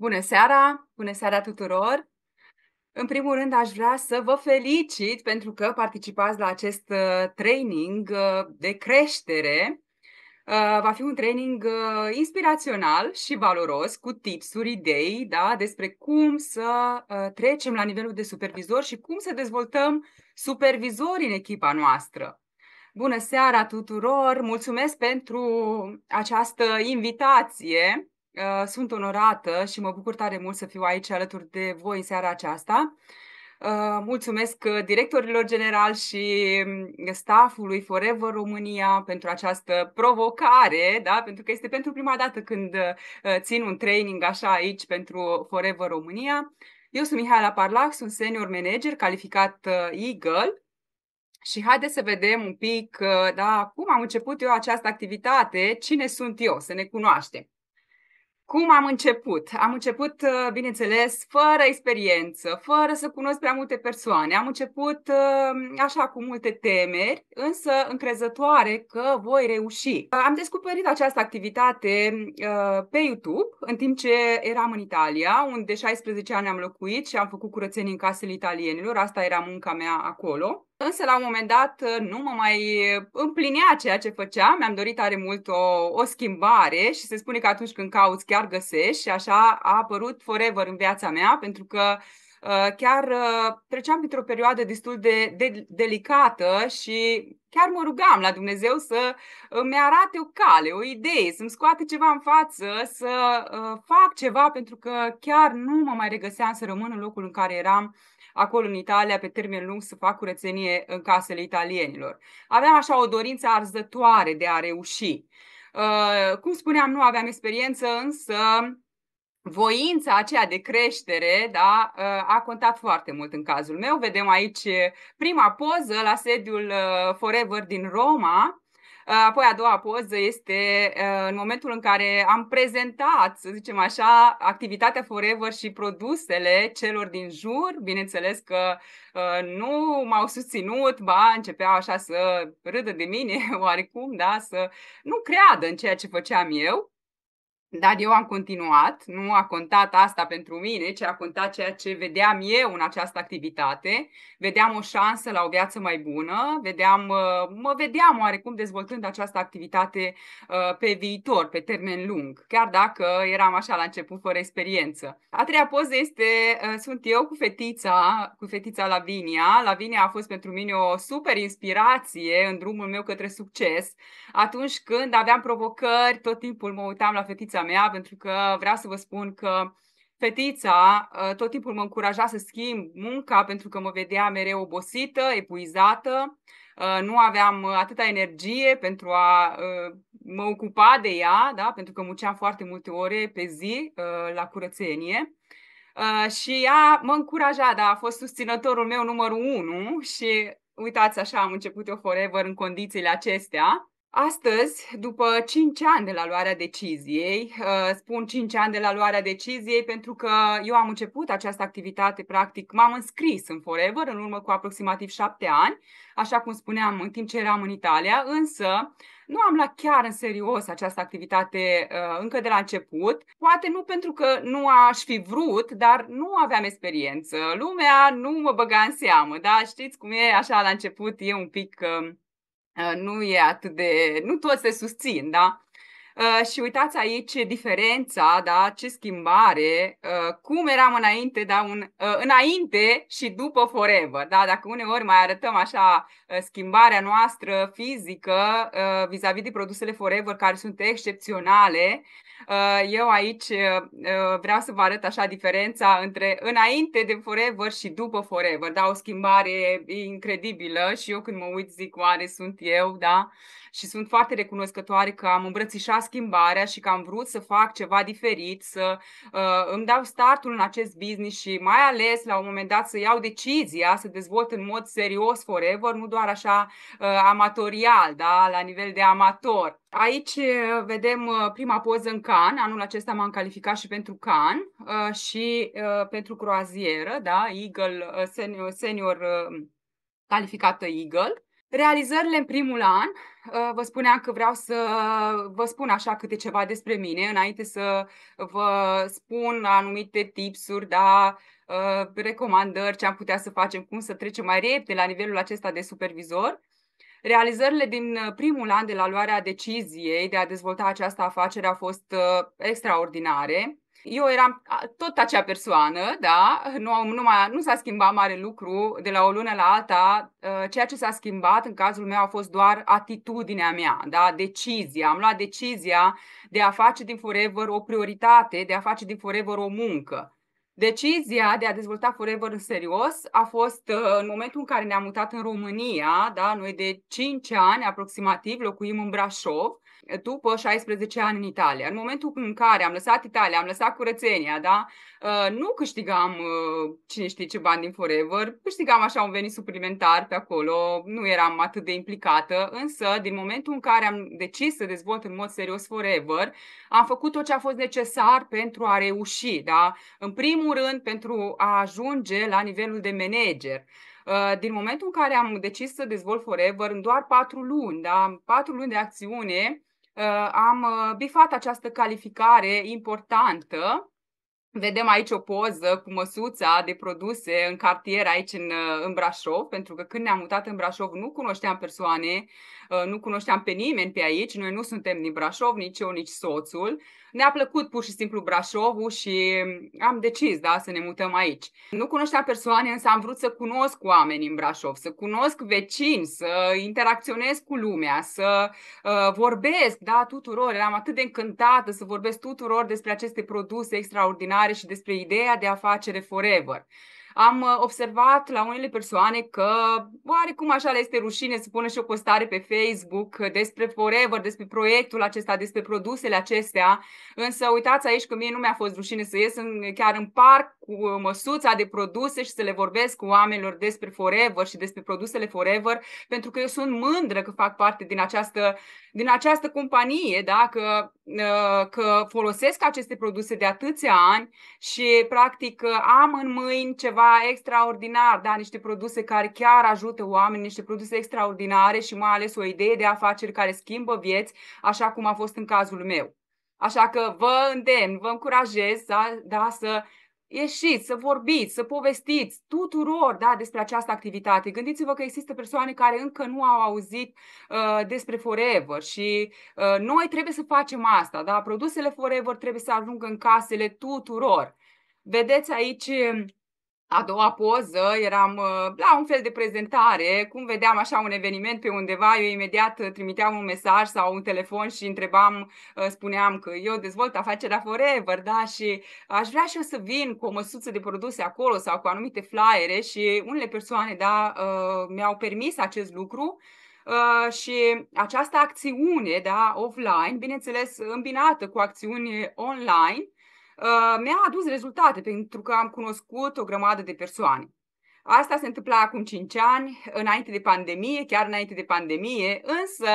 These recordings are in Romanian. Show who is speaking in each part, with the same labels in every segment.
Speaker 1: Bună seara! Bună seara tuturor! În primul rând, aș vrea să vă felicit pentru că participați la acest uh, training uh, de creștere. Uh, va fi un training inspirațional și valoros, cu tipsuri, idei da, despre cum să trecem la nivelul de supervizor și cum să dezvoltăm supervizori în echipa noastră. Bună seara tuturor! Mulțumesc pentru această invitație Uh, sunt onorată și mă bucur tare mult să fiu aici alături de voi în seara aceasta. Uh, mulțumesc uh, directorilor general și mm, staffului Forever România pentru această provocare, da? pentru că este pentru prima dată când țin un training așa aici pentru Forever România. Eu sunt Mihaela Parlac, sunt senior manager calificat Eagle și haideți să vedem un pic da, cum am început eu această activitate, cine sunt eu, să ne cunoaștem. Cum am început? Am început, uh, bineînțeles, fără experiență, fără să cunosc prea multe persoane. Am început uh, așa cu multe temeri, însă încrezătoare că voi reuși. Uh, am descoperit această activitate pe YouTube în timp ce eram în Italia, unde 16 ani am locuit și am făcut curățenie în casele italienilor. Asta era munca mea acolo. Însă, la un moment dat, nu mă mai eh, împlinea ceea ce făceam, mi-am dorit are mult o, o schimbare și se spune că atunci când cauți chiar găsești și așa a apărut Forever în viața mea, pentru că eh, chiar eh, treceam printr-o perioadă destul de, de delicată și chiar mă rugam la Dumnezeu să îmi arate o cale, o idee, să-mi scoate ceva în față, să fac ceva, pentru că chiar nu mă mai regăseam să rămân în locul în care eram acolo în Italia pe termen lung să fac curățenie în casele italienilor. Aveam așa o dorință arzătoare de a reuși. Uh, cum spuneam, nu aveam experiență, însă voința aceea de creștere da, uh, a contat foarte mult în cazul meu. Vedem aici prima poză la sediul uh, Forever din Roma, Apoi a doua poză este uh, în momentul în care am prezentat, să zicem așa, activitatea Forever și produsele celor din jur. Bineînțeles că uh, nu m-au susținut, ba începeau așa să râdă de mine oarecum, da, să nu creadă în ceea ce făceam eu. Dar eu am continuat, nu a contat asta pentru mine, ci a contat ceea ce vedeam eu în această activitate. Vedeam o șansă la o viață mai bună, vedeam, uh, mă vedeam oarecum dezvoltând această activitate uh, pe viitor, pe termen lung, chiar dacă eram așa la început fără experiență. A treia poză este, uh, sunt eu cu fetița, cu fetița Lavinia. Lavinia a fost pentru mine o super inspirație în drumul meu către succes. Atunci când aveam provocări, tot timpul mă uitam la fetița fetița mea, pentru că vreau să vă spun că fetița ă, tot timpul mă încuraja să schimb munca pentru că mă vedea mereu obosită, epuizată, ă, nu aveam atâta energie pentru a ă, mă ocupa de ea, da? pentru că muceam foarte multe ore pe zi la curățenie. Și ea mă încuraja, dar a fost susținătorul meu numărul unu și uitați așa am început eu Forever în condițiile acestea. Astăzi, după 5 ani de la luarea deciziei, uh, spun 5 ani de la luarea deciziei pentru că eu am început această activitate, practic m-am înscris în Forever în urmă cu aproximativ 7 ani, așa cum spuneam în timp ce eram în Italia, însă nu am luat chiar în serios această activitate uh, încă de la început, poate nu pentru că nu aș fi vrut, dar nu aveam experiență. Lumea nu mă băga în seamă, da? Știți cum e așa la început, e un pic... Uh, nu e atât de, nu toți se susțin, da? Uh, și uitați aici diferența, da, ce schimbare, uh, cum eram înainte, da, un, uh, înainte și după forever, da, dacă uneori mai arătăm așa uh, schimbarea noastră fizică uh, vis-a-vis de produsele forever care sunt excepționale, uh, eu aici vreau să vă arăt așa diferența între înainte de forever și după forever, da, o schimbare incredibilă și eu când mă uit zic oare sunt eu, da, și sunt foarte recunoscătoare că am îmbrățișat schimbarea și că am vrut să fac ceva diferit, să uh, îmi dau startul în acest business și mai ales la un moment dat să iau decizia să dezvolt în mod serios forever, nu doar așa uh, amatorial, da, la nivel de amator. Aici uh, vedem uh, prima poză în Can. Anul acesta m-am calificat și pentru Can uh, și pentru croazieră, da, Eagle, senior, senior calificată Eagle. Realizările în primul an, uh, vă spuneam că vreau să vă spun așa câte ceva despre mine, înainte să vă spun anumite tipsuri, da, uh, recomandări, ce am putea să facem, cum să trecem mai repede la nivelul acesta de supervizor. Realizările din uh, primul an de la luarea deciziei de a dezvolta această afacere au fost extraordinare. Eu eram tot acea persoană, da? Nu, nu, mai, nu s-a schimbat mare lucru de la o lună la alta. Uh, ceea ce s-a schimbat în cazul meu a fost doar atitudinea mea, da? Decizia. Am luat decizia de a face din Forever o prioritate, de a face din Forever o muncă. Decizia de a dezvolta Forever în serios a fost uh, în momentul în care ne-am mutat în România, da? Noi de 5 ani aproximativ locuim în Brașov după 16 ani în Italia. În momentul în care am lăsat Italia, am lăsat curățenia, da? Uh, nu câștigam uh, cine știe ce bani din Forever, câștigam așa un venit suplimentar pe acolo, nu eram atât de implicată, însă din momentul în care am decis să dezvolt în mod serios Forever, am făcut tot ce a fost necesar pentru a reuși, da? În primul rând pentru a ajunge la nivelul de manager uh, din momentul în care am decis să dezvolt Forever, în doar patru luni, da? patru luni de acțiune, Uh, am uh, bifat această calificare importantă. Vedem aici o poză cu măsuța de produse în cartier aici în, uh, în Brașov, pentru că când ne-am mutat în Brașov nu cunoșteam persoane, nu cunoșteam pe nimeni pe aici, noi nu suntem din Brașov, nici eu, nici soțul ne-a plăcut pur și simplu Brașovul și mm, am decis da, să ne mutăm aici. Nu cunoșteam persoane, însă am vrut să cunosc oameni în Brașov, să cunosc vecini, să interacționez cu lumea, să uh, vorbesc da, tuturor. Eram atât de încântată să vorbesc tuturor despre aceste produse extraordinare și despre ideea de afacere forever am uh, observat la unele persoane că oarecum așa le este rușine să pună și o postare pe Facebook despre Forever, despre proiectul acesta, despre produsele acestea, însă uitați aici că mie nu mi-a fost rușine să ies în, chiar în parc cu uh, măsuța de produse și să le vorbesc cu oamenilor despre Forever și despre produsele Forever, pentru că eu sunt mândră că fac parte din această, din această companie, da? că, uh, că folosesc aceste produse de atâția ani și practic am în mâini ceva extraordinar, da? niște produse care chiar ajută oameni, niște produse extraordinare și mai ales o idee de afaceri care schimbă vieți, așa cum a fost în cazul meu. Așa că vă îndemn, vă încurajez da, da, să ieșiți, să vorbiți, să povestiți tuturor da, despre această activitate. Gândiți-vă că există persoane care încă nu au auzit uh, despre Forever și uh, noi trebuie să facem asta. Da? Produsele Forever trebuie să ajungă în casele tuturor. Vedeți aici a doua poză eram uh, la un fel de prezentare, cum vedeam așa un eveniment pe undeva, eu imediat uh, trimiteam un mesaj sau un telefon și întrebam, uh, spuneam că eu dezvolt afacerea Forever, da, și aș vrea și eu să vin cu o măsuță de produse acolo sau cu anumite flyere și unele persoane, da, mi-au permis acest lucru. Uh, și această acțiune, da, offline, bineînțeles, îmbinată cu acțiuni online, Uh, mi-a adus rezultate pentru că am cunoscut o grămadă de persoane. Asta se întâmpla acum 5 ani, înainte de pandemie, chiar înainte de pandemie, însă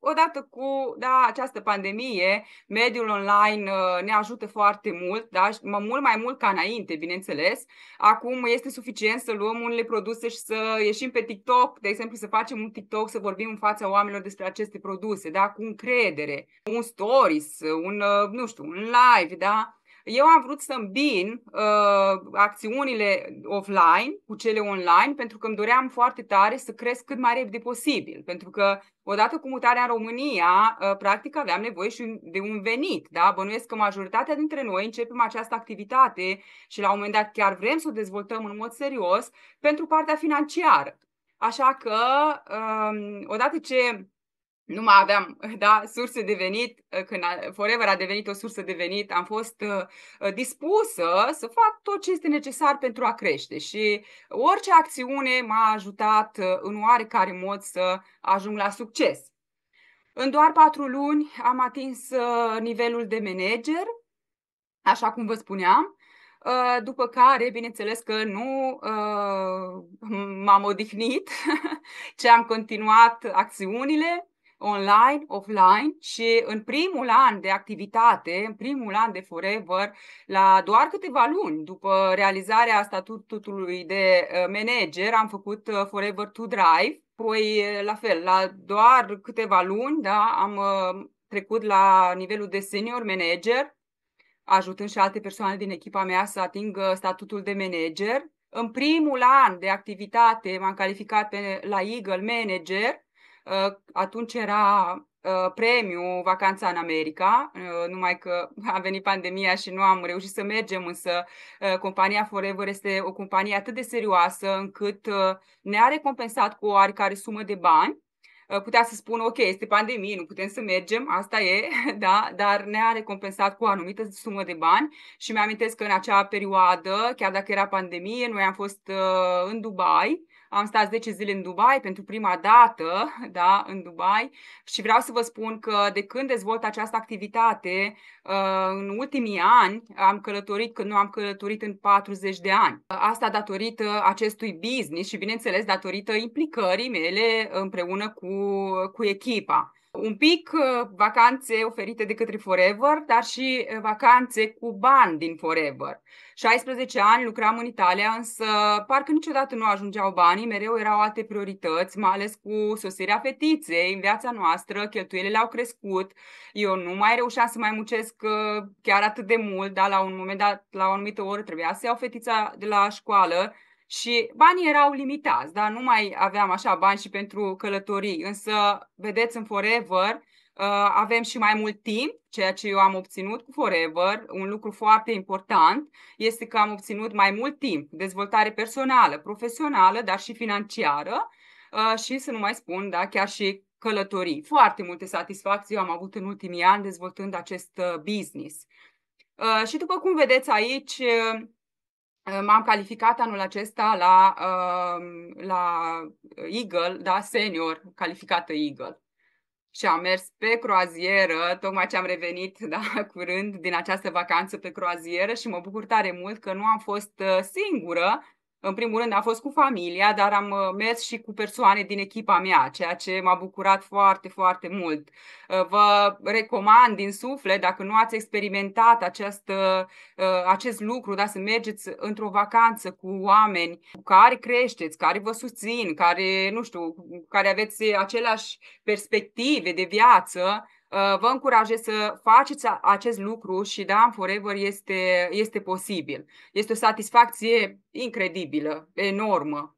Speaker 1: odată cu da, această pandemie, mediul online uh, ne ajută foarte mult, da, mult mai mult ca înainte, bineînțeles. Acum este suficient să luăm unele produse și să ieșim pe TikTok, de exemplu, să facem un TikTok, să vorbim în fața oamenilor despre aceste produse, da, cu încredere, un stories, un, uh, nu știu, un live, da, eu am vrut să îmbin uh, acțiunile offline cu cele online pentru că îmi doream foarte tare să cresc cât mai repede posibil. Pentru că odată cu mutarea în România, uh, practic aveam nevoie și de un venit. Da? Bănuiesc că majoritatea dintre noi începem această activitate și la un moment dat chiar vrem să o dezvoltăm în mod serios pentru partea financiară. Așa că, um, odată ce nu mai aveam da, surse de venit, uh, când Forever a devenit o sursă de venit, am fost uh, uh, dispusă să fac tot ce este necesar pentru a crește și orice acțiune m-a ajutat uh, în oarecare mod să ajung la succes. În doar patru luni am atins uh, nivelul de manager, așa cum vă spuneam, uh, după care, bineînțeles că nu m-am odihnit, ci am continuat acțiunile, online, offline și în primul an de activitate, în primul an de Forever, la doar câteva luni după realizarea statutului de uh, manager, am făcut uh, Forever to Drive, Poi, uh, la fel, la doar câteva luni, da, am trecut la nivelul de senior manager, ajutând și alte persoane din echipa mea să atingă statutul de manager. În primul an de activitate m-am calificat pe, la Eagle Manager Uh, atunci era uh, premiu Vacanța în America, uh, numai că a venit pandemia și nu am reușit să mergem, însă compania Forever este o companie atât de serioasă încât ne-a recompensat cu o oarecare sumă de bani putea să spun ok, este pandemie, nu putem să mergem, asta e, da, dar ne-a recompensat cu o anumită sumă de bani și mi-amintesc că în acea perioadă, chiar dacă era pandemie, noi am fost în Dubai am stat 10 zile în Dubai pentru prima dată, da, în Dubai și vreau să vă spun că de când dezvolt această activitate, uh, în ultimii ani am călătorit când nu am călătorit în 40 de ani. Asta datorită acestui business și, bineînțeles, datorită implicării mele împreună cu, cu echipa un pic uh, vacanțe oferite de către Forever, dar și uh, vacanțe cu bani din Forever. 16 ani lucram în Italia, însă parcă niciodată nu ajungeau banii, mereu erau alte priorități, mai ales cu sosirea fetiței în viața noastră, cheltuielile au crescut, eu nu mai reușeam să mai muncesc uh, chiar atât de mult, dar la un moment dat, la o anumită oră trebuia să iau fetița de la școală, și banii erau limitați, dar nu mai aveam așa bani și pentru călătorii. Însă, vedeți, în Forever uh, avem și mai mult timp, ceea ce eu am obținut cu Forever, un lucru foarte important este că am obținut mai mult timp, dezvoltare personală, profesională, dar și financiară uh, și să nu mai spun, da, chiar și călătorii. Foarte multe satisfacții eu am avut în ultimii ani dezvoltând acest uh, business. Și după cum vedeți aici, Uh, m-am calificat anul acesta la, uh, la Eagle, da, senior, calificată Eagle. Și am mers pe croazieră, tocmai ce am revenit, da, curând din această vacanță pe croazieră și mă bucur tare mult că nu am fost uh, singură, în primul rând a fost cu familia, dar am uh, mers și cu persoane din echipa mea, ceea ce m-a bucurat foarte, foarte mult. Uh, vă recomand din suflet, dacă nu ați experimentat acest, uh, acest lucru, dar să mergeți într-o vacanță cu oameni cu care creșteți, care vă susțin, care, nu știu, care aveți aceleași perspective de viață, Ă, vă încurajez să faceți acest lucru și da, în Forever este, este posibil. Este o satisfacție incredibilă, enormă.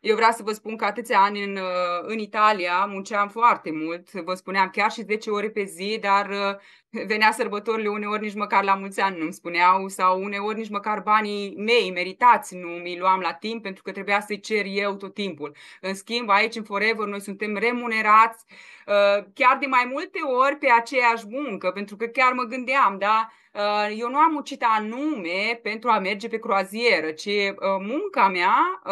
Speaker 1: Eu vreau să vă spun că atâția ani în, ă, în Italia munceam foarte mult, vă spuneam chiar și 10 ore pe zi, dar ă, venea sărbătorile, uneori nici măcar la mulți ani nu-mi spuneau sau uneori nici măcar banii mei meritați nu mi luam la timp pentru că trebuia să-i cer eu tot timpul. În schimb, aici în Forever noi suntem remunerați uh, chiar de mai multe ori pe aceeași muncă, pentru că chiar mă gândeam, da, uh, eu nu am muncit anume pentru a merge pe croazieră, ci uh, munca mea,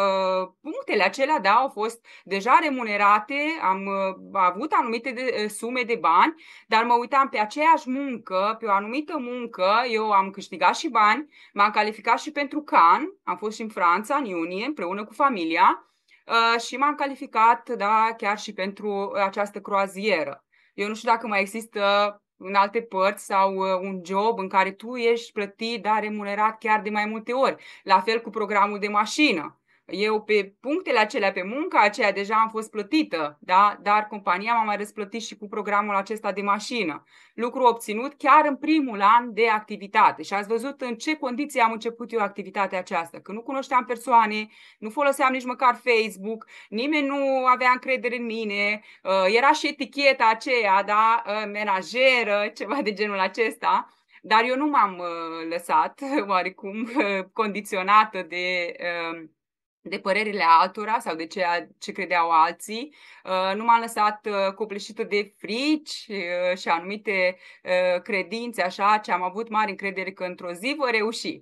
Speaker 1: punctele acelea, da, au fost deja remunerate, am avut anumite sume de bani, dar mă uitam pe aceeași muncă, pe o anumită muncă, eu am câștigat și bani, m-am calificat și pentru can. am fost și în Franța în iunie împreună cu familia uh, și m-am calificat da, chiar și pentru uh, această croazieră. Eu nu știu dacă mai există în alte părți sau uh, un job în care tu ești plătit, dar remunerat chiar de mai multe ori. La fel cu programul de mașină eu pe punctele acelea, pe munca aceea deja am fost plătită, da? dar compania m-a mai răsplătit și cu programul acesta de mașină. Lucru obținut chiar în primul an de activitate. Și ați văzut în ce condiții am început eu activitatea aceasta. Că nu cunoșteam persoane, nu foloseam nici măcar Facebook, nimeni nu avea încredere în mine, uh, era și eticheta aceea, da? Uh, menajeră, ceva de genul acesta dar eu nu m-am uh, lăsat oarecum condiționată de de părerile altora sau de ceea ce credeau alții. Uh, nu m-am lăsat uh, copleșită de frici uh, și anumite credințe, așa, ce am avut mari încredere că într-o zi voi reuși.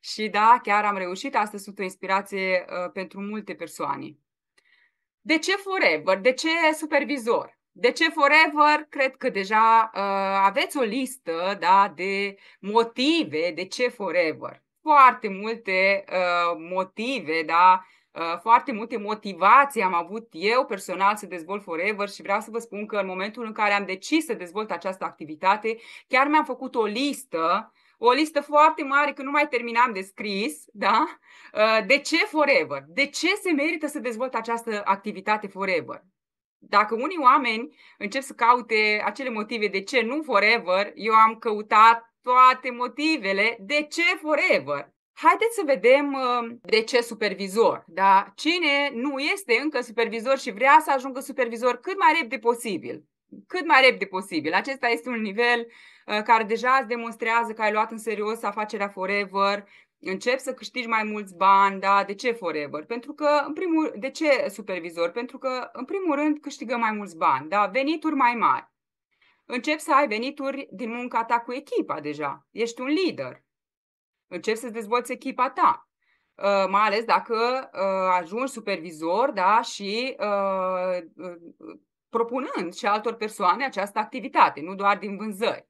Speaker 1: Și da, chiar am reușit, astăzi sunt o inspirație pentru multe persoane. De ce Forever? De ce supervizor? De ce Forever? Cred că deja uh, aveți o listă da, de motive de ce Forever foarte multe uh, motive, da? Uh, foarte multe motivații am avut eu personal să dezvolt Forever și vreau să vă spun că în momentul în care am decis să dezvolt această activitate, chiar mi-am făcut o listă o listă foarte mare, că nu mai terminam de scris, da? Uh, de ce Forever? De ce se merită să dezvolt această activitate Forever? dacă unii oameni încep să caute acele motive de ce nu forever, eu am căutat toate motivele de ce forever. Haideți să vedem um, de ce supervizor, da? Cine nu este încă supervizor și vrea să ajungă supervizor cât mai repede posibil. Cât mai repede posibil. Acesta este un nivel uh, care deja îți demonstrează că ai luat în serios afacerea forever, încep să câștigi mai mulți bani, da? De ce forever? Pentru că, în primul de ce supervizor? Pentru că, în primul rând, câștigă mai mulți bani, da? Venituri mai mari. Începi să ai venituri din munca ta cu echipa deja. Ești un lider. Începi să dezvolți echipa ta. Uh, mai ales dacă uh, ajungi supervizor da, și uh, uh, propunând și altor persoane această activitate, nu doar din vânzări.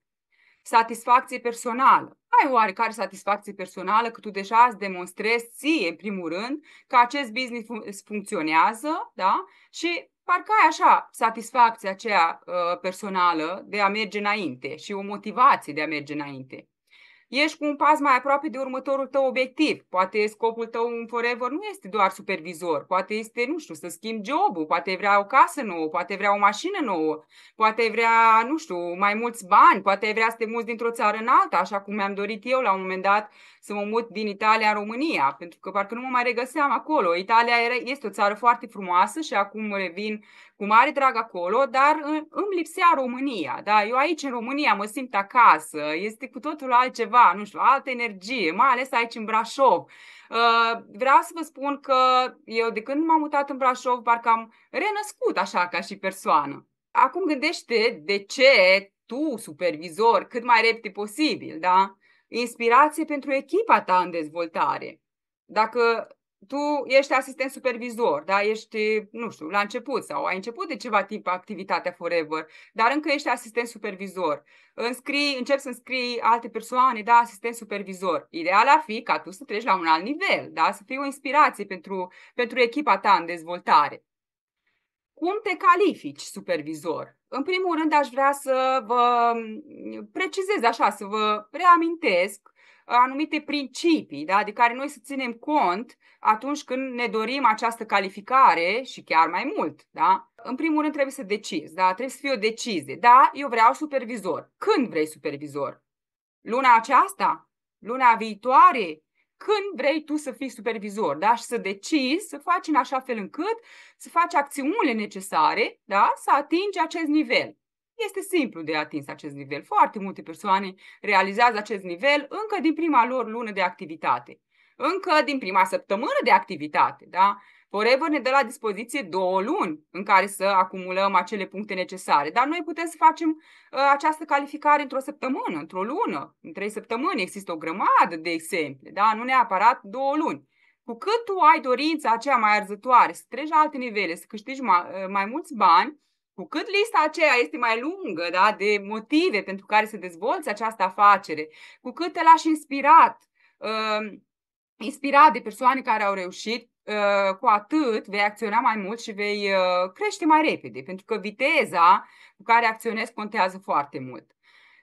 Speaker 1: Satisfacție personală. Ai oarecare satisfacție personală că tu deja îți demonstrezi ție, în primul rând, că acest business funcționează da? și parcă ai așa satisfacția aceea uh, personală de a merge înainte și o motivație de a merge înainte ești cu un pas mai aproape de următorul tău obiectiv. Poate scopul tău în Forever nu este doar supervizor, poate este, nu știu, să schimbi jobul, poate vrea o casă nouă, poate vrea o mașină nouă, poate vrea, nu știu, mai mulți bani, poate vrea să te muți dintr-o țară în alta, așa cum mi-am dorit eu la un moment dat să mă mut din Italia în România, pentru că parcă nu mă mai regăseam acolo. Italia era, este o țară foarte frumoasă și acum revin cu mare drag acolo, dar îmi lipsea România. Da? Eu aici în România mă simt acasă, este cu totul altceva, nu știu, altă energie, mai ales aici în Brașov. Ă, vreau să vă spun că eu de când m-am mutat în Brașov, parcă am renăscut așa ca și persoană. Acum gândește de ce tu, supervizor, cât mai repede posibil, da? Inspirație pentru echipa ta în dezvoltare. Dacă tu ești asistent supervizor, da? ești, nu știu, la început sau ai început de ceva timp activitatea Forever, dar încă ești asistent supervizor. Înscrii, încep să înscrii alte persoane, da, asistent supervizor. Ideal ar fi ca tu să treci la un alt nivel, da? să fii o inspirație pentru, pentru echipa ta în dezvoltare. Cum te califici supervizor? În primul rând aș vrea să vă mm, precizez așa, să vă reamintesc anumite principii da, de care noi să ținem cont atunci când ne dorim această calificare și chiar mai mult. Da? În primul rând trebuie să decizi, da? trebuie să fie o decizie. Da, eu vreau supervizor. Când vrei supervizor? Luna aceasta? Luna viitoare? când vrei tu să fii supervizor, da? Și să decizi să faci în așa fel încât să faci acțiunile necesare, da? Să atingi acest nivel. Este simplu de atins acest nivel. Foarte multe persoane realizează acest nivel încă din prima lor lună de activitate, încă din prima săptămână de activitate. Da? Forever ne dă la dispoziție două luni în care să acumulăm acele puncte necesare, dar noi putem să facem uh, această calificare într-o săptămână, într-o lună, în trei săptămâni. Există o grămadă de exemple, da? nu neapărat două luni. Cu cât tu ai dorința aceea mai arzătoare să treci la alte nivele, să câștigi mai, ă, mai mulți bani, cu cât lista aceea este mai lungă da, de motive pentru care se dezvolți această afacere, cu cât te lași inspirat, uh, inspirat de persoane care au reușit, uh, cu atât vei acționa mai mult și vei uh, crește mai repede, pentru că viteza cu care acționezi contează foarte mult.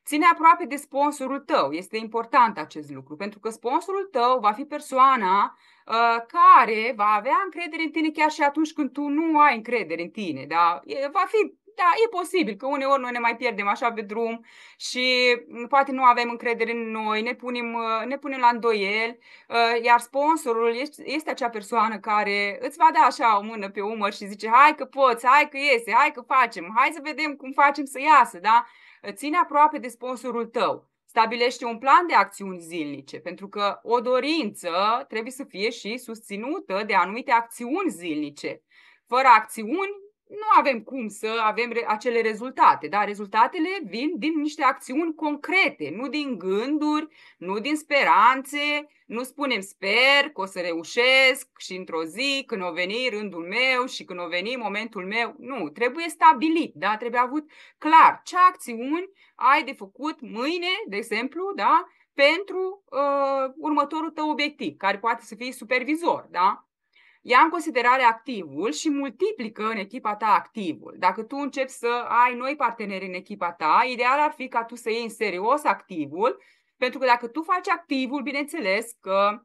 Speaker 1: Ține aproape de sponsorul tău. Este important acest lucru, pentru că sponsorul tău va fi persoana uh, care va avea încredere în tine chiar și atunci când tu nu ai încredere în tine. Da? E, va fi da, e posibil că uneori noi ne mai pierdem așa pe drum și mm, poate nu avem încredere în noi, ne punem, uh, ne punem la îndoiel, uh, iar sponsorul este acea persoană care îți va da așa o mână pe umăr și zice hai că poți, hai că iese, hai că facem, hai să vedem cum facem să iasă, da? ține aproape de sponsorul tău, stabilește un plan de acțiuni zilnice, pentru că o dorință trebuie să fie și susținută de anumite acțiuni zilnice. Fără acțiuni nu avem cum să avem re- acele rezultate, dar rezultatele vin din niște acțiuni concrete, nu din gânduri, nu din speranțe, nu spunem sper că o să reușesc și într-o zi când o veni rândul meu și când o veni momentul meu. Nu, trebuie stabilit, da? trebuie avut clar ce acțiuni ai de făcut mâine, de exemplu, da? pentru uh, următorul tău obiectiv, care poate să fie supervizor, da? ia în considerare activul și multiplică în echipa ta activul. Dacă tu începi să ai noi parteneri în echipa ta, ideal ar fi ca tu să iei în serios activul, pentru că dacă tu faci activul, bineînțeles că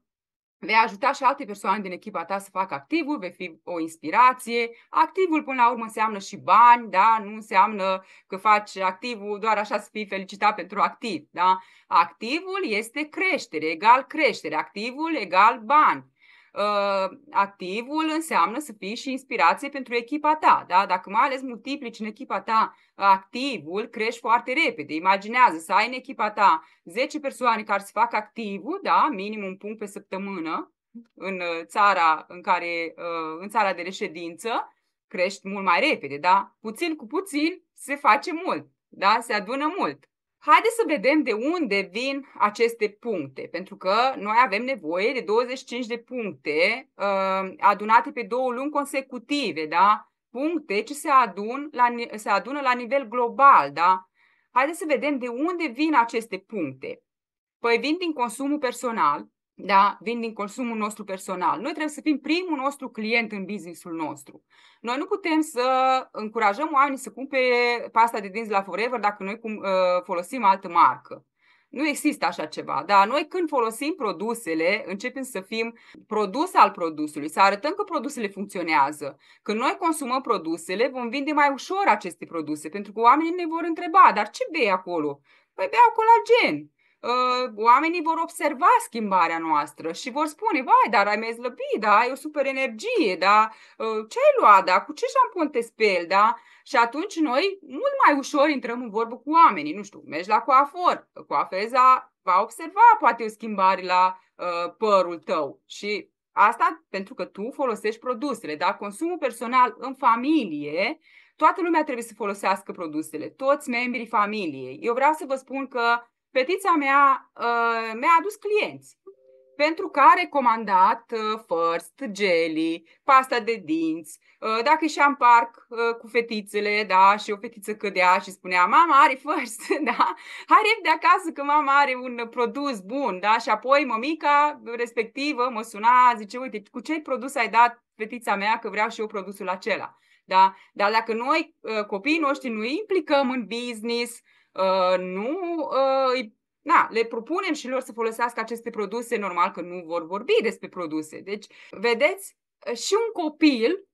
Speaker 1: vei ajuta și alte persoane din echipa ta să facă activul, vei fi o inspirație. Activul până la urmă înseamnă și bani, da? nu înseamnă că faci activul doar așa să fii felicitat pentru activ. Da? Activul este creștere, egal creștere, activul egal bani. Ă, activul înseamnă să fii și inspirație pentru echipa ta. Da? Dacă mai ales multiplici în echipa ta ă, activul, crești foarte repede. Imaginează să ai în echipa ta 10 persoane care să facă activul, da? minim un punct pe săptămână, în ă, țara, în care, în țara de reședință, crești mult mai repede, da? Puțin cu puțin se face mult, da? Se adună mult. Haideți să vedem de unde vin aceste puncte, pentru că noi avem nevoie de 25 de puncte uh, adunate pe două luni consecutive, da? Puncte ce se, adun la, se adună la nivel global, da? Haideți să vedem de unde vin aceste puncte. Păi vin din consumul personal, da, vin din consumul nostru personal. Noi trebuie să fim primul nostru client în businessul nostru. Noi nu putem să încurajăm oamenii să cumpere pasta de dinți la Forever dacă noi cum, uh, folosim altă marcă. Nu există așa ceva, dar noi când folosim produsele, începem să fim produs al produsului, să arătăm că produsele funcționează. Când noi consumăm produsele, vom vinde mai ușor aceste produse, pentru că oamenii ne vor întreba, dar ce bei acolo? Păi beau colagen. Ă, oamenii vor observa schimbarea noastră și vor spune, vai, dar ai mai slăbit, da, ai o super energie, da, ă, ce ai luat, da, cu ce șampon te speli, da? Și atunci noi mult mai ușor intrăm în vorbă cu oamenii, nu știu, mergi la coafor, coafeza va observa poate o schimbare la uh, părul tău și asta pentru că tu folosești produsele, da? Consumul personal în familie toată lumea trebuie să folosească produsele, toți membrii familiei. Eu vreau să vă spun că fetița mea uh, mi-a adus clienți pentru că a recomandat uh, first, jelly, pasta de dinți. Uh, dacă și am parc uh, cu fetițele, da, și o fetiță cădea și spunea, mama are first, da, hai repede acasă că mama are un produs bun, da, și apoi mămica respectivă mă suna, zice, uite, cu ce produs ai dat fetița mea că vreau și eu produsul acela, da, dar dacă noi, uh, copiii noștri, nu implicăm în business, Uh, nu uh, îi da, le propunem și lor să folosească aceste produse, normal că nu vor vorbi despre produse. Deci, vedeți, și un copil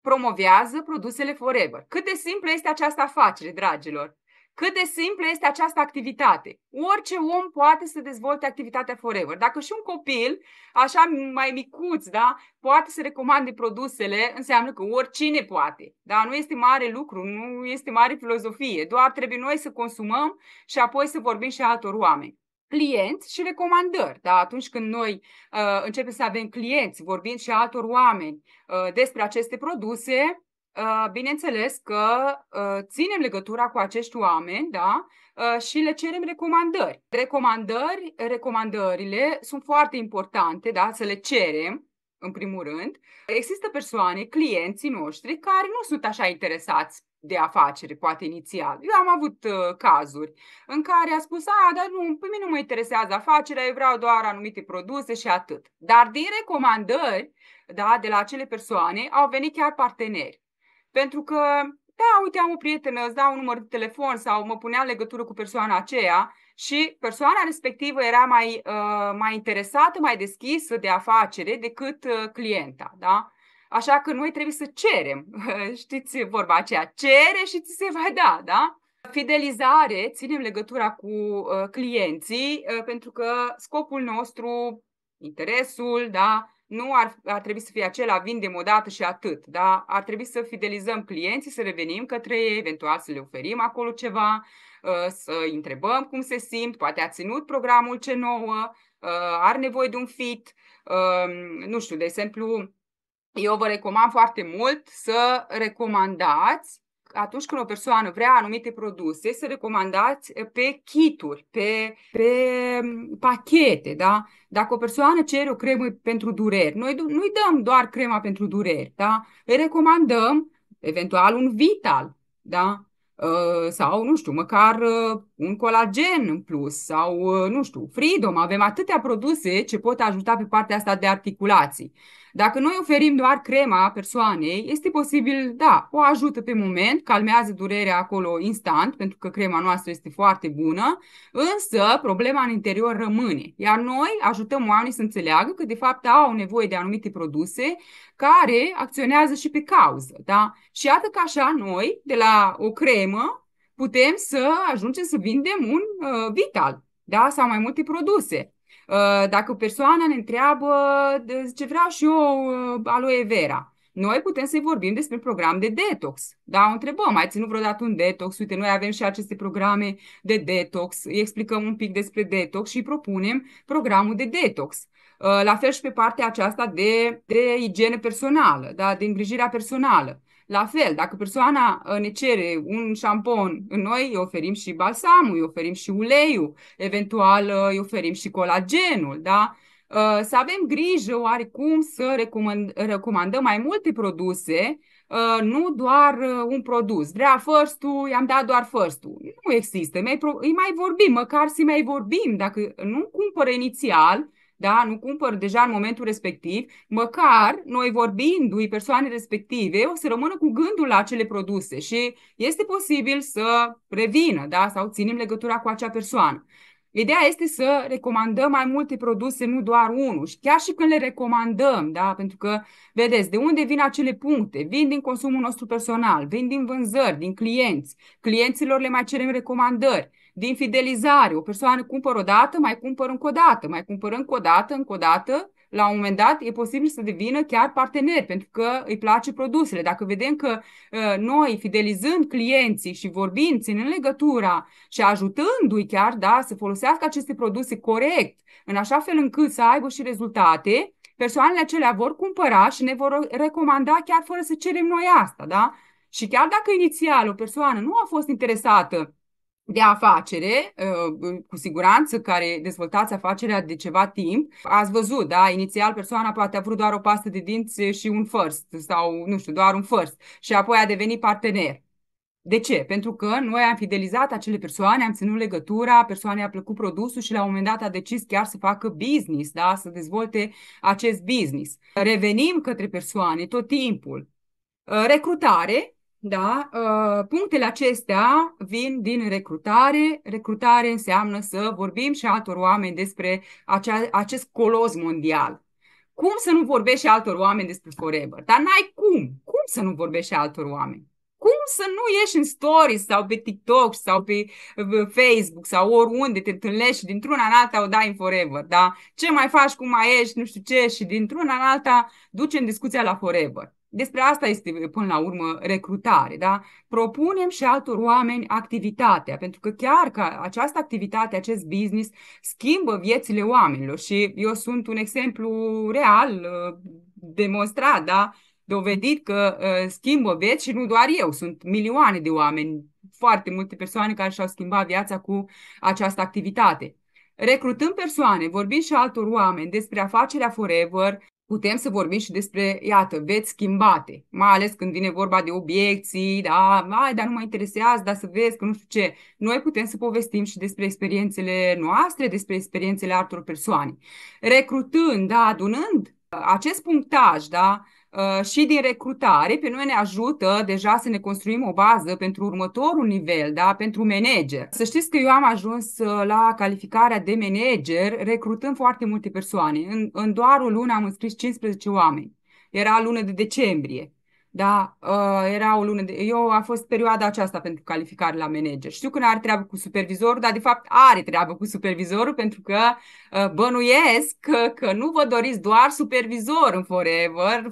Speaker 1: promovează produsele Forever. Cât de simplă este această afacere, dragilor! Cât de simplă este această activitate? Orice om poate să dezvolte activitatea forever. Dacă și un copil, așa mai micuț, da, poate să recomande produsele, înseamnă că oricine poate. Da? Nu este mare lucru, nu este mare filozofie. Doar trebuie noi să consumăm și apoi să vorbim și altor oameni clienți și recomandări. Da? Atunci când noi uh, începem să avem clienți, vorbim și altor oameni uh, despre aceste produse, Uh, bineînțeles că uh, ținem legătura cu acești oameni, da, uh, și le cerem recomandări. Recomandări, recomandările sunt foarte importante, da, să le cerem, în primul rând. Există persoane, clienții noștri, care nu sunt așa interesați de afacere, poate inițial. Eu am avut uh, cazuri în care a spus, a, dar nu, pe mine nu mă interesează afacerea, eu vreau doar anumite produse și atât. Dar din recomandări, da, de la acele persoane, au venit chiar parteneri. Pentru că, da, uite, am o prietenă, îți dau un număr de telefon sau mă punea în legătură cu persoana aceea și persoana respectivă era mai, uh, mai interesată, mai deschisă de afacere decât uh, clienta, da? Așa că noi trebuie să cerem, știți vorba aceea, cere și ți se va da, da? Fidelizare, ținem legătura cu uh, clienții, uh, pentru că scopul nostru, interesul, da, nu ar, ar trebui să fie acela, vindem odată și atât, da? Ar trebui să fidelizăm clienții, să revenim către ei, eventual să le oferim acolo ceva, uh, să întrebăm cum se simt, poate a ținut programul ce nouă, uh, are nevoie de un fit, um, nu știu, de exemplu, eu vă recomand foarte mult să recomandați atunci când o persoană vrea anumite produse, să recomandați eh, pe kituri, pe, pe mm, pachete, da? Dacă o persoană cere o cremă pentru dureri, noi nu-i dăm doar crema pentru dureri, da? Îi recomandăm eventual un vital, da? Eh, sau, nu știu, măcar eh, un colagen în plus sau, nu știu, Freedom. Avem atâtea produse ce pot ajuta pe partea asta de articulații. Dacă noi oferim doar crema persoanei, este posibil, da, o ajută pe moment, calmează durerea acolo instant, pentru că crema noastră este foarte bună, însă problema în interior rămâne. Iar noi ajutăm oamenii să înțeleagă că, de fapt, au nevoie de anumite produse care acționează și pe cauză. Da? Și iată că așa noi, de la o cremă, putem să ajungem să vindem un uh, vital da? sau mai multe produse. Uh, dacă persoana ne întreabă, zice, vreau și eu uh, aloe vera, noi putem să-i vorbim despre program de detox. Da, o întrebăm, ai ținut vreodată un detox? Uite, noi avem și aceste programe de detox, îi explicăm un pic despre detox și propunem programul de detox. Uh, la fel și pe partea aceasta de, de igienă personală, da, de îngrijirea personală. La fel, dacă persoana uh, ne cere un șampon, noi îi oferim și balsamul, îi oferim și uleiul, eventual uh, îi oferim și colagenul, da? Uh, să avem grijă oarecum să recomand, recomandăm mai multe produse, nu doar un produs. Vrea first i-am dat doar first Nu există, mai, îi mai vorbim, măcar să mai vorbim. Dacă nu cumpără inițial, da? nu cumpăr deja în momentul respectiv, măcar noi vorbindu-i persoane respective, o să rămână cu gândul la acele produse și este posibil să revină da? sau ținem legătura cu acea persoană. Ideea este să recomandăm mai multe produse, nu doar unul. Și chiar și când le recomandăm, da? pentru că, vedeți, de unde vin acele puncte? Vin din consumul nostru personal, vin din vânzări, din clienți. Clienților le mai cerem recomandări din fidelizare. O persoană cumpără o dată, mai cumpără încă o dată, mai cumpără încă o dată, încă o dată. La un moment dat e posibil să devină chiar parteneri pentru că îi place produsele. Dacă vedem că uh, noi, fidelizând clienții și vorbind, ținând legătura și ajutându-i chiar da, să folosească aceste produse corect, în așa fel încât să aibă și rezultate, persoanele acelea vor cumpăra și ne vor recomanda chiar fără să cerem noi asta. Da? Și chiar dacă inițial o persoană nu a fost interesată de afacere, uh, cu siguranță, care dezvoltați afacerea de ceva timp, ați văzut, da, inițial persoana poate a vrut doar o pastă de dinți și un first sau, nu știu, doar un first și apoi a devenit partener. De ce? Pentru că noi am fidelizat acele persoane, am ținut legătura, persoanei a plăcut produsul și la un moment dat a decis chiar să facă business, da? să dezvolte acest business. Revenim către persoane tot timpul. Uh, recrutare, da? Uh, punctele acestea vin din recrutare. Recrutare înseamnă să vorbim și altor oameni despre acea, acest colos mondial. Cum să nu vorbești și altor oameni despre Forever? Dar n-ai cum. Cum să nu vorbești și altor oameni? Cum să nu ieși în stories sau pe TikTok sau pe uh, Facebook sau oriunde te întâlnești dintr-una în alta o dai în forever, da? Ce mai faci, cum mai ești, nu știu ce și dintr-una în alta ducem discuția la forever. Despre asta este, până la urmă, recrutare. Da? Propunem și altor oameni activitatea, pentru că chiar că această activitate, acest business, schimbă viețile oamenilor. Și eu sunt un exemplu real, uh, demonstrat, da? dovedit că uh, schimbă vieți și nu doar eu, sunt milioane de oameni, foarte multe persoane care și-au schimbat viața cu această activitate recrutăm persoane, vorbim și altor oameni despre afacerea Forever, putem să vorbim și despre, iată, veți schimbate, mai ales când vine vorba de obiecții, da, mai dar nu mă interesează, dar să vezi că nu știu ce. Noi putem să povestim și despre experiențele noastre, despre experiențele altor persoane. Recrutând, da, adunând acest punctaj, da, Uh, și din recrutare, pe noi ne ajută deja să ne construim o bază pentru următorul nivel, da? pentru manager. Să știți că eu am ajuns uh, la calificarea de manager recrutând foarte multe persoane. În, în doar o lună am înscris 15 oameni. Era lună de decembrie. Da, uh, era o lună de... Eu a fost perioada aceasta pentru calificare la manager. Știu că nu are treabă cu supervizorul, dar de fapt are treabă cu supervizorul pentru că uh, bănuiesc că, că nu vă doriți doar supervizor în forever.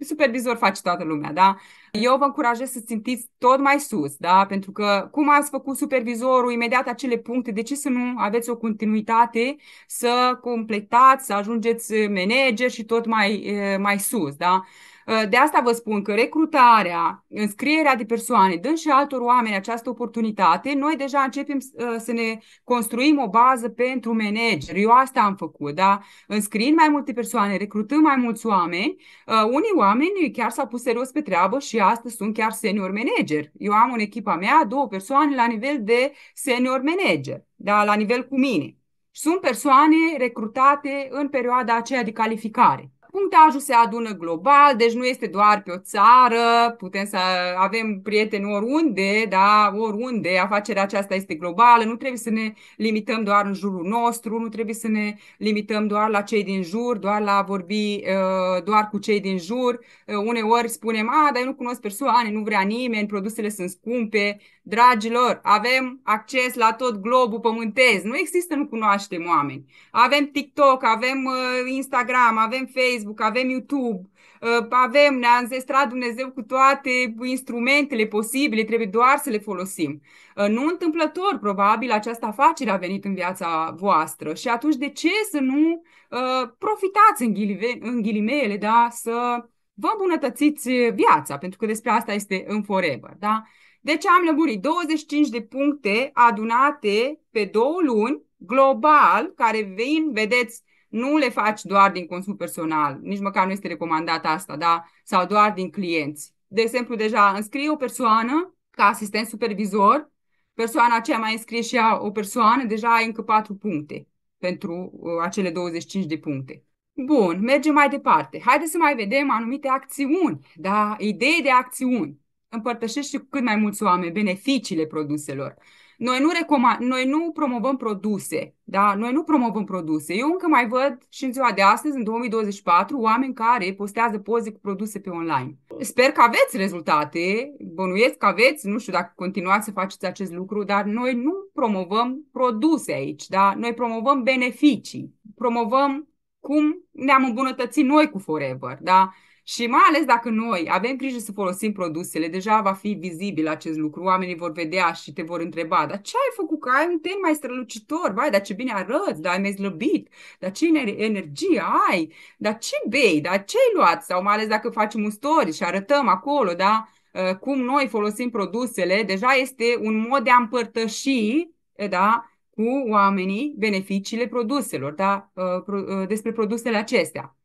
Speaker 1: Supervizor face toată lumea, da? Eu vă încurajez să țintiți tot mai sus, da? Pentru că cum ați făcut supervizorul imediat acele puncte, de ce să nu aveți o continuitate să completați, să ajungeți manager și tot mai, uh, mai sus, da? Uh, de asta vă spun că recrutarea, înscrierea de persoane, dând și altor oameni această oportunitate, noi deja începem uh, să ne construim o bază pentru manager. Eu asta am făcut, da? Înscriind mai multe persoane, recrutând mai mulți oameni, uh, unii oameni chiar s-au pus serios pe treabă și astăzi sunt chiar senior manager. Eu am în echipa mea două persoane la nivel de senior manager, da? la nivel cu mine. Sunt persoane recrutate în perioada aceea de calificare punctajul se adună global, deci nu este doar pe o țară, putem să avem prieteni oriunde, da, oriunde, afacerea aceasta este globală, nu trebuie să ne limităm doar în jurul nostru, nu trebuie să ne limităm doar la cei din jur, doar la a vorbi uh, doar cu cei din jur. Uh, uneori spunem, a, dar eu nu cunosc persoane, nu vrea nimeni, produsele sunt scumpe, Dragilor, avem acces la tot globul pământez. Nu există, nu cunoaștem oameni. Avem TikTok, avem uh, Instagram, avem Facebook, avem YouTube, uh, avem, ne-a înzestrat Dumnezeu cu toate instrumentele posibile, trebuie doar să le folosim. Uh, nu întâmplător, probabil, această afacere a venit în viața voastră și atunci de ce să nu uh, profitați în, ghilime, în ghilimele, da, să vă îmbunătățiți viața, pentru că despre asta este în forever, da? Deci am lămurit 25 de puncte adunate pe două luni, global, care vin, vedeți, nu le faci doar din consum personal, nici măcar nu este recomandat asta, da? sau doar din clienți. De exemplu, deja înscrie o persoană ca asistent supervizor, persoana aceea mai înscrie și ea o persoană, deja ai încă 4 puncte pentru uh, acele 25 de puncte. Bun, mergem mai departe. Haideți să mai vedem anumite acțiuni, da? idei de acțiuni împărtășești și cât mai mulți oameni beneficiile produselor. Noi nu, recomand, noi nu promovăm produse, da? Noi nu promovăm produse. Eu încă mai văd și în ziua de astăzi, în 2024, oameni care postează poze cu produse pe online. Sper că aveți rezultate, bănuiesc că aveți, nu știu dacă continuați să faceți acest lucru, dar noi nu promovăm produse aici, da? Noi promovăm beneficii, promovăm cum ne-am îmbunătățit noi cu Forever, da? Și mai ales dacă noi avem grijă să folosim produsele, deja va fi vizibil acest lucru, oamenii vor vedea și te vor întreba, dar ce ai făcut, că ai un ten mai strălucitor, vai, dar ce bine arăți, dar ai mai slăbit, dar ce energie ai, dar ce bei, dar ce ai luat, sau mai ales dacă facem un story și arătăm acolo, da, uh, cum noi folosim produsele, deja este un mod de a împărtăși, uh, da, cu oamenii beneficiile produselor, da, uh, despre produsele acestea.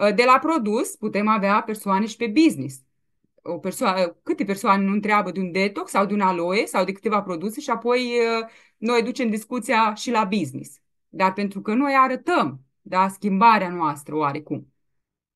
Speaker 1: Uh, de la produs putem avea persoane și pe business. O persoană, uh, câte persoane nu întreabă de un detox sau de un aloe sau de câteva produse și apoi uh, noi ducem discuția și la business. Dar pentru că noi arătăm da, schimbarea noastră oarecum.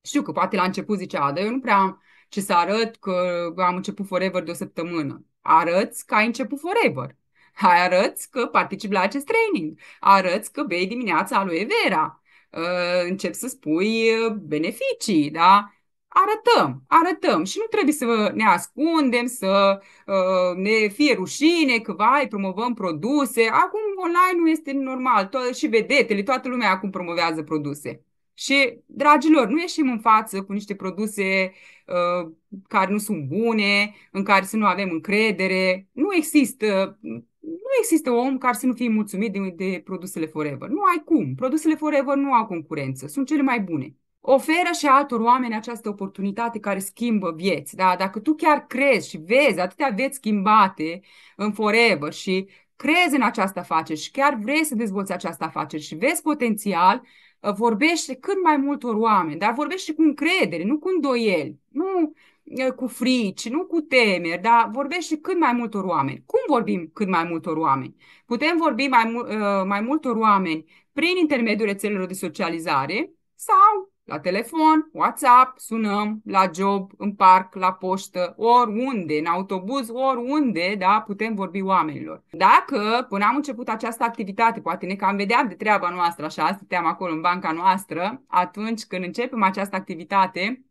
Speaker 1: Știu că poate la început zicea, dar eu nu prea am ce să arăt că am început forever de o săptămână. Arăți că ai început forever. Arăți că participi la acest training. Arăți că bei dimineața aloe vera Uh, încep să spui uh, beneficii, da? Arătăm, arătăm și nu trebuie să ne ascundem, să uh, ne fie rușine că, vai, promovăm produse. Acum online nu este normal, to- și vedetele, toată lumea acum promovează produse. Și, dragilor, nu ieșim în față cu niște produse uh, care nu sunt bune, în care să nu avem încredere. Nu există nu există om care să nu fie mulțumit de, de produsele Forever. Nu ai cum. Produsele Forever nu au concurență. Sunt cele mai bune. Oferă și altor oameni această oportunitate care schimbă vieți. Da? Dacă tu chiar crezi și vezi atâtea vieți schimbate în Forever și crezi în această afacere și chiar vrei să dezvolți această afacere și vezi potențial, uh, vorbește cât mai multor oameni, dar vorbește cu încredere, nu cu îndoieli. Nu Eh, cu frici, nu cu temeri, dar vorbește cât mai multor oameni. Cum vorbim cât mai multor oameni? Putem vorbi mai, mul- eh, mai multor oameni prin intermediul rețelelor de socializare sau la telefon, WhatsApp, sunăm, la job, în parc, la poștă, oriunde, în autobuz, oriunde, da, putem vorbi oamenilor. Dacă până am început această activitate, poate ne cam vedeam de treaba noastră, așa, stăteam acolo în banca noastră, atunci când începem această activitate,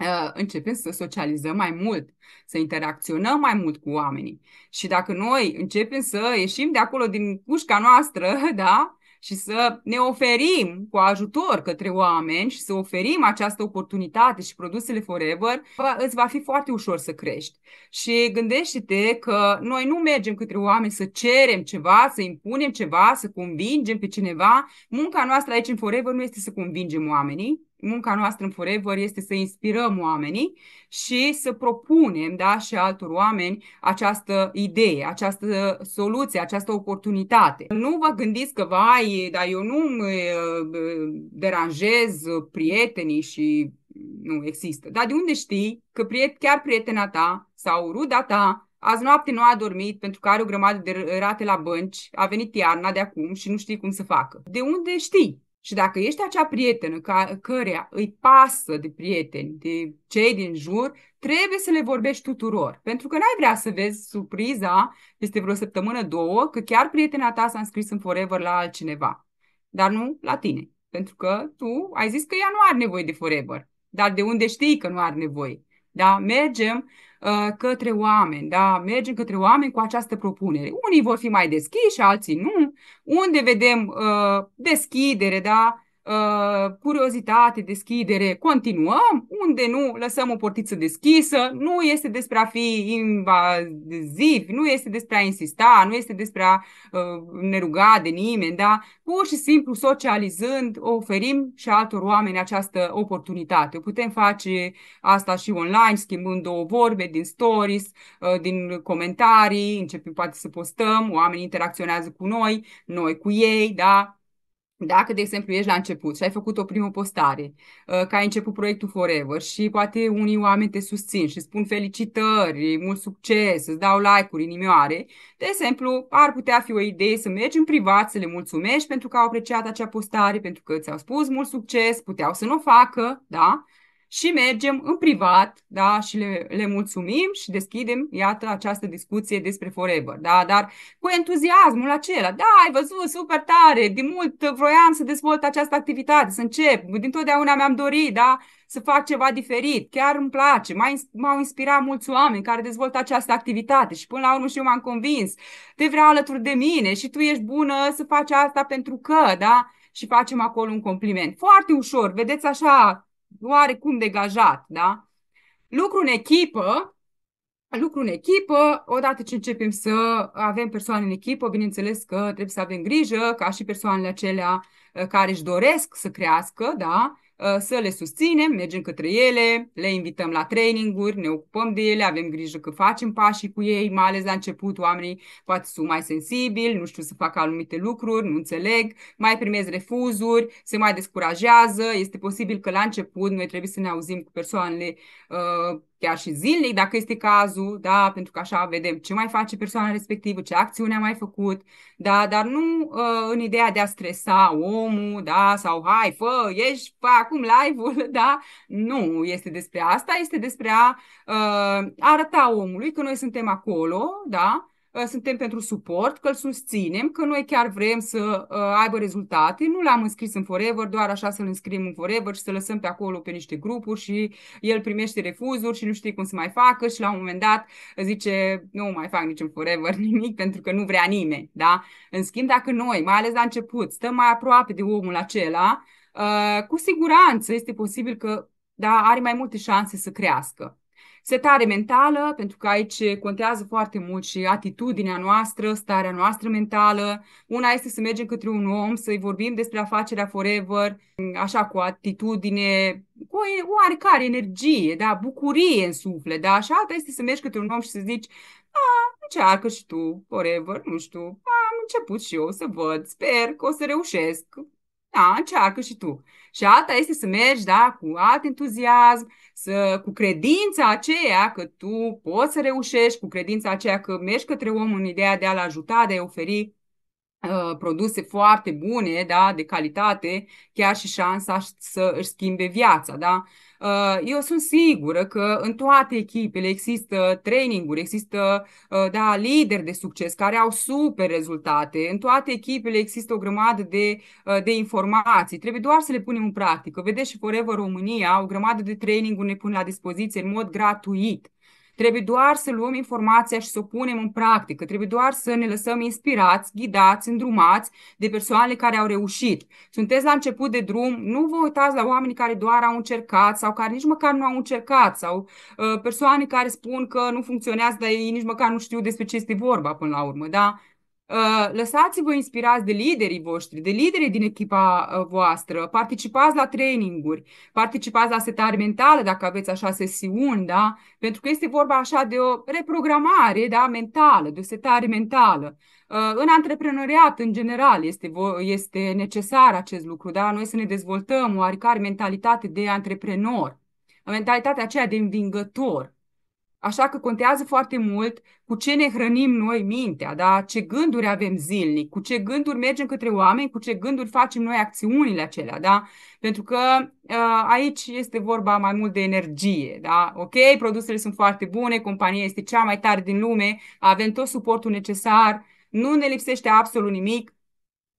Speaker 1: Uh, începem să socializăm mai mult, să interacționăm mai mult cu oamenii. Și dacă noi începem să ieșim de acolo din cușca noastră, da, și să ne oferim cu ajutor către oameni și să oferim această oportunitate și produsele Forever, îți va fi foarte ușor să crești. Și gândește-te că noi nu mergem către oameni să cerem ceva, să impunem ceva, să convingem pe cineva. Munca noastră aici în Forever nu este să convingem oamenii, munca noastră în Forever este să inspirăm oamenii și să propunem da, și altor oameni această idee, această soluție, această oportunitate. Nu vă gândiți că, vai, dar eu nu deranjez prietenii și nu există. Dar de unde știi că priet- chiar prietena ta sau ruda ta Azi noapte nu a dormit pentru că are o grămadă de rate la bănci, a venit iarna de acum și nu știi cum să facă. De unde știi? Și dacă ești acea prietenă ca, îi pasă de prieteni, de cei din jur, trebuie să le vorbești tuturor. Pentru că n-ai vrea să vezi surpriza peste vreo săptămână, două, că chiar prietena ta s-a înscris în Forever la altcineva. Dar nu la tine. Pentru că tu ai zis că ea nu are nevoie de Forever. Dar de unde știi că nu are nevoie? Da? Mergem Uh, către oameni, da? Mergem către oameni cu această propunere. Unii vor fi mai deschiși, alții nu. Unde vedem uh, deschidere, da? uh, curiozitate, deschidere, continuăm, unde nu, lăsăm o portiță deschisă, nu este despre a fi invaziv, nu este despre a insista, nu este despre a uh, ne ruga de nimeni, da? Pur și simplu socializând oferim și altor oameni această oportunitate. Putem face asta și online, schimbând două vorbe din stories, uh, din comentarii, începem poate să postăm, oamenii interacționează cu noi, noi cu ei, da? Dacă, de exemplu, ești la început și ai făcut o primă postare, uh, că ai început proiectul Forever și poate unii oameni te susțin și spun felicitări, mult succes, îți dau like-uri, inimioare, de exemplu, ar putea fi o idee să mergi în privat să le mulțumești pentru că au apreciat acea postare, pentru că ți-au spus mult succes, puteau să nu o facă, da? și mergem în privat da, și le, le mulțumim și deschidem, iată, această discuție despre Forever, da, dar cu entuziasmul acela. Da, ai văzut, super tare, din mult vroiam să dezvolt această activitate, să încep, dintotdeauna mi-am dorit, da, să fac ceva diferit, chiar îmi place, m-au inspirat mulți oameni care dezvoltă această activitate și până la urmă și eu m-am convins, te vreau alături de mine și tu ești bună să faci asta pentru că, da, și facem acolo un compliment. Foarte ușor, vedeți așa, oarecum degajat, da? Lucru în echipă, lucru în echipă, odată ce începem să avem persoane în echipă, bineînțeles că trebuie să avem grijă ca și persoanele acelea uh, care își doresc să crească, da? Uh, să le susținem, mergem către ele, le invităm la traininguri, ne ocupăm de ele, avem grijă că facem pașii cu ei, mai ales la început oamenii poate sunt mai sensibili, nu știu să facă anumite lucruri, nu înțeleg, mai primez refuzuri, se mai descurajează, este posibil că la început noi trebuie să ne auzim cu persoanele uh, chiar și zilnic, dacă este cazul, da, pentru că așa vedem ce mai face persoana respectivă, ce acțiune a mai făcut, da, dar nu uh, în ideea de a stresa omul, da, sau hai, fă, ieși, fă acum live-ul, da, nu este despre asta, este despre a uh, arăta omului că noi suntem acolo, da, Uh, suntem pentru suport, că îl susținem, că noi chiar vrem să uh, aibă rezultate. Nu l-am înscris în Forever, doar așa să-l înscriem în Forever și să lăsăm pe acolo pe niște grupuri și el primește refuzuri și nu știe cum să mai facă și la un moment dat zice nu mai fac nici în Forever nimic pentru că nu vrea nimeni. Da? În schimb, dacă noi, mai ales la început, stăm mai aproape de omul acela, uh, cu siguranță este posibil că da, are mai multe șanse să crească. Setare mentală, pentru că aici contează foarte mult și atitudinea noastră, starea noastră mentală. Una este să mergem către un om, să-i vorbim despre afacerea Forever, așa cu atitudine, cu o oarecare energie, da, bucurie în suflet, da, și alta este să mergi către un om și să zici, a, încearcă și tu, forever, nu știu, am început și eu să văd, sper că o să reușesc, da, încearcă și tu. Și alta este să mergi, da, cu alt entuziasm, să, cu credința aceea că tu poți să reușești, cu credința aceea că mergi către om în ideea de a-l ajuta, de a oferi uh, produse foarte bune, da, de calitate, chiar și șansa să își schimbe viața, da. Uh, Uh, eu sunt sigură că în toate echipele există traininguri, există uh, da, lideri de succes care au super rezultate. În toate echipele există o grămadă de, uh, de informații. Trebuie doar să le punem în practică. Vedeți și Forever România, o grămadă de traininguri ne pun la dispoziție în mod gratuit. Trebuie doar să luăm informația și să o punem în practică. Trebuie doar să ne lăsăm inspirați, ghidați, îndrumați de persoanele care au reușit. Sunteți la început de drum, nu vă uitați la oamenii care doar au încercat sau care nici măcar nu au încercat sau uh, persoane care spun că nu funcționează, dar ei nici măcar nu știu despre ce este vorba până la urmă, da? Uh, lăsați-vă inspirați de liderii voștri, de liderii din echipa uh, voastră, participați la traininguri, participați la setare mentală dacă aveți așa sesiuni, da? pentru că este vorba așa de o reprogramare da? mentală, de o setare mentală. Uh, în antreprenoriat, în general, este, este necesar acest lucru, da? noi să ne dezvoltăm o oarecare mentalitate de antreprenor, mentalitatea aceea de învingător, Așa că contează foarte mult cu ce ne hrănim noi mintea, da? ce gânduri avem zilnic, cu ce gânduri mergem către oameni, cu ce gânduri facem noi acțiunile acelea. Da? Pentru că uh, aici este vorba mai mult de energie. Da? Ok, produsele sunt foarte bune, compania este cea mai tare din lume, avem tot suportul necesar, nu ne lipsește absolut nimic,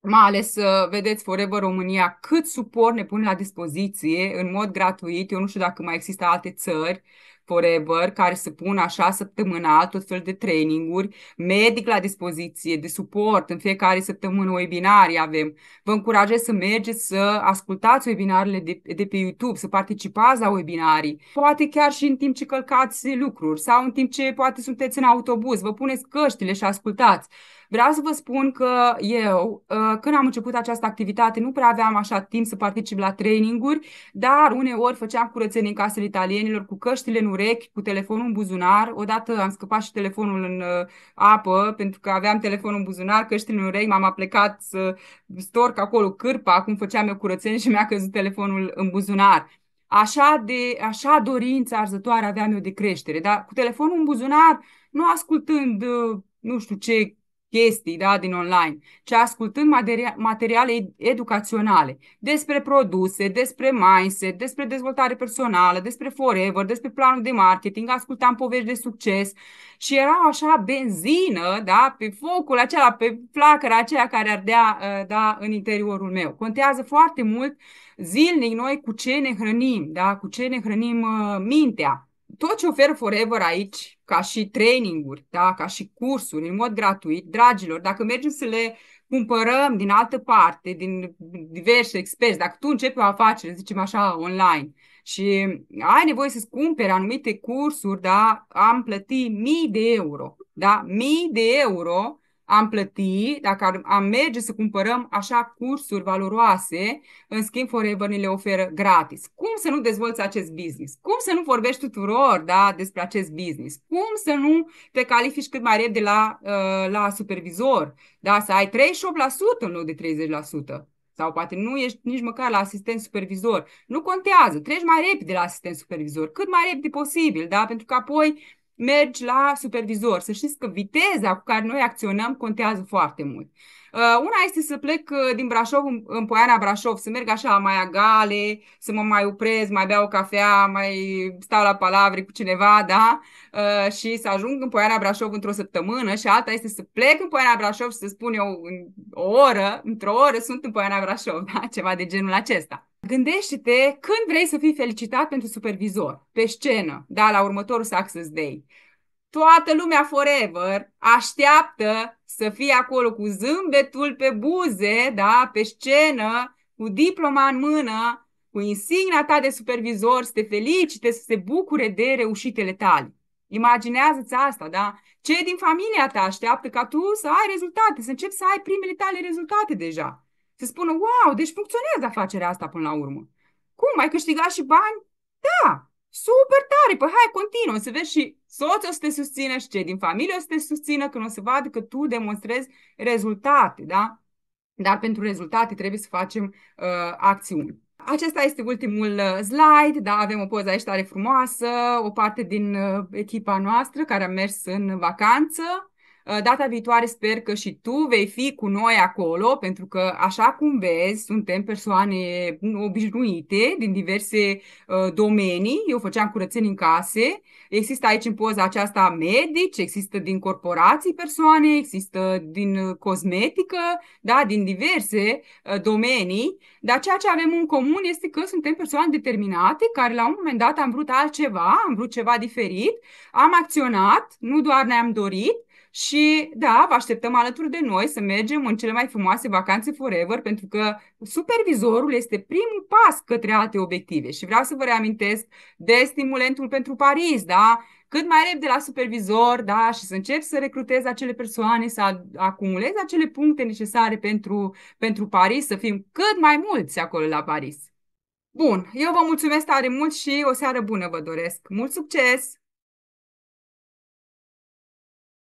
Speaker 1: mai ales, uh, vedeți, Forever România, cât suport ne pune la dispoziție în mod gratuit. Eu nu știu dacă mai există alte țări Forever, care se pun așa săptămânal, tot fel de traininguri, medic la dispoziție, de suport, în fiecare săptămână webinari avem. Vă încurajez să mergeți să ascultați webinarele de, de pe YouTube, să participați la webinarii, poate chiar și în timp ce călcați lucruri sau în timp ce poate sunteți în autobuz, vă puneți căștile și ascultați. Vreau să vă spun că eu, uh, când am început această activitate, nu prea aveam așa timp să particip la traininguri, dar uneori făceam curățenie în casele italienilor cu căștile în urechi, cu telefonul în buzunar. Odată am scăpat și telefonul în uh, apă, pentru că aveam telefonul în buzunar, căștile în urechi, m-am aplecat să storc acolo cârpa, cum făceam eu curățenie și mi-a căzut telefonul în buzunar. Așa, de, așa dorință arzătoare aveam eu de creștere, dar cu telefonul în buzunar, nu ascultând uh, nu știu ce chestii da, din online, ci ascultând materia- materiale educaționale despre produse, despre mindset, despre dezvoltare personală, despre forever, despre planul de marketing, ascultam povești de succes și era așa benzină da, pe focul acela, pe flacăra aceea care ardea uh, da, în interiorul meu. Contează foarte mult zilnic noi cu ce ne hrănim, da, cu ce ne hrănim uh, mintea tot ce ofer Forever aici, ca și traininguri, da, ca și cursuri, în mod gratuit, dragilor, dacă mergem să le cumpărăm din altă parte, din diverse experți, dacă tu începi o afacere, zicem așa, online, și ai nevoie să-ți cumperi anumite cursuri, da, am plătit mii de euro, da, mii de euro am plăti, dacă am merge să cumpărăm așa cursuri valoroase, în schimb Forever ni le oferă gratis. Cum să nu dezvolți acest business? Cum să nu vorbești tuturor da, despre acest business? Cum să nu te califici cât mai repede la, uh, la supervizor? Da, să ai 38% în loc de 30%. Sau poate nu ești nici măcar la asistent supervizor. Nu contează, treci mai repede la asistent supervizor, cât mai repede posibil, da? pentru că apoi mergi la supervizor. Să știți că viteza cu care noi acționăm contează foarte mult. Uh, una este să plec uh, din Brașov în Poiana Brașov, să merg așa mai agale, să mă mai oprez, mai beau o cafea, mai stau la palavre cu cineva, da? Uh, și să ajung în Poiana Brașov într-o săptămână și alta este să plec în Poiana Brașov și să spun eu o oră, într-o oră sunt în Poiana Brașov, da? Ceva de genul acesta. Gândește-te când vrei să fii felicitat pentru supervizor, pe scenă, da, la următorul Success Day. Toată lumea forever așteaptă să fie acolo cu zâmbetul pe buze, da, pe scenă, cu diploma în mână, cu insigna ta de supervizor, să te felicite, să se bucure de reușitele tale. Imaginează-ți asta, da? Cei din familia ta așteaptă ca tu să ai rezultate, să începi să ai primele tale rezultate deja se spună, wow, deci funcționează afacerea asta până la urmă. Cum? Ai câștigat și bani? Da! Super tare! Păi hai, continuă să vezi și soțul o să te susțină și cei din familie o să te susțină când o să vadă că tu demonstrezi rezultate, da? Dar pentru rezultate trebuie să facem uh, acțiuni. Acesta este ultimul uh, slide, da, avem o poză aici tare frumoasă, o parte din uh, echipa noastră care a mers în vacanță Uh, data viitoare sper că și tu vei fi cu noi acolo, pentru că, așa cum vezi, suntem persoane obișnuite din diverse uh, domenii. Eu făceam curățenie în case. Există aici în poza aceasta medici, există din corporații persoane, există din uh, cosmetică, da, din diverse domenii. Dar ceea ce avem în comun este că suntem persoane determinate, care la un moment dat am vrut altceva, am vrut ceva diferit, am acționat, nu doar ne-am dorit și da, vă așteptăm alături de noi să mergem în cele mai frumoase vacanțe forever, pentru că supervizorul este primul pas către alte obiective. Și vreau să vă reamintesc de stimulentul pentru Paris, da? cât mai repede la supervizor, da, și să încep să recrutez acele persoane, să acumulez acele puncte necesare pentru, pentru Paris, să fim cât mai mulți acolo la Paris. Bun, eu vă mulțumesc tare mult și o seară bună vă doresc. Mult succes!